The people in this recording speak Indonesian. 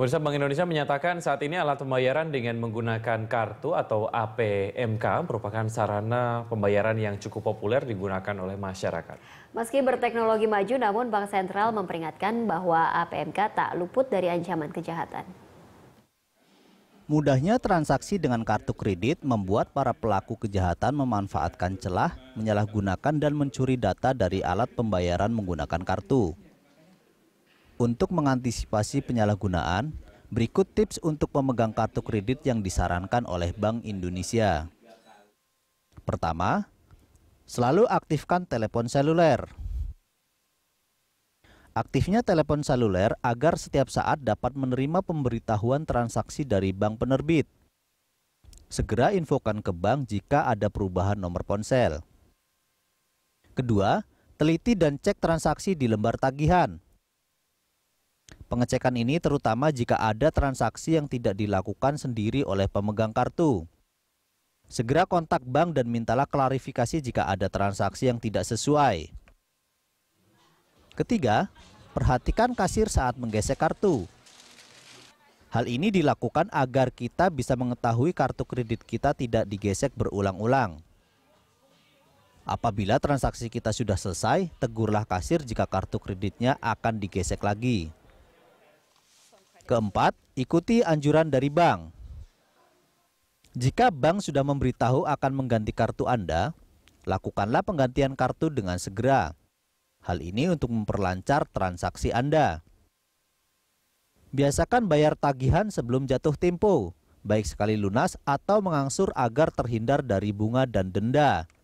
Bursa Bank Indonesia menyatakan saat ini alat pembayaran dengan menggunakan kartu atau APMK merupakan sarana pembayaran yang cukup populer digunakan oleh masyarakat. Meski berteknologi maju, namun Bank Sentral memperingatkan bahwa APMK tak luput dari ancaman kejahatan. Mudahnya transaksi dengan kartu kredit membuat para pelaku kejahatan memanfaatkan celah, menyalahgunakan dan mencuri data dari alat pembayaran menggunakan kartu. Untuk mengantisipasi penyalahgunaan, berikut tips untuk pemegang kartu kredit yang disarankan oleh Bank Indonesia. Pertama, selalu aktifkan telepon seluler. Aktifnya telepon seluler agar setiap saat dapat menerima pemberitahuan transaksi dari bank penerbit. Segera infokan ke bank jika ada perubahan nomor ponsel. Kedua, teliti dan cek transaksi di lembar tagihan Pengecekan ini terutama jika ada transaksi yang tidak dilakukan sendiri oleh pemegang kartu. Segera kontak bank dan mintalah klarifikasi jika ada transaksi yang tidak sesuai. Ketiga, perhatikan kasir saat menggesek kartu. Hal ini dilakukan agar kita bisa mengetahui kartu kredit kita tidak digesek berulang-ulang. Apabila transaksi kita sudah selesai, tegurlah kasir jika kartu kreditnya akan digesek lagi. Keempat, ikuti anjuran dari bank. Jika bank sudah memberitahu akan mengganti kartu Anda, lakukanlah penggantian kartu dengan segera. Hal ini untuk memperlancar transaksi Anda. Biasakan bayar tagihan sebelum jatuh tempo, baik sekali lunas atau mengangsur agar terhindar dari bunga dan denda.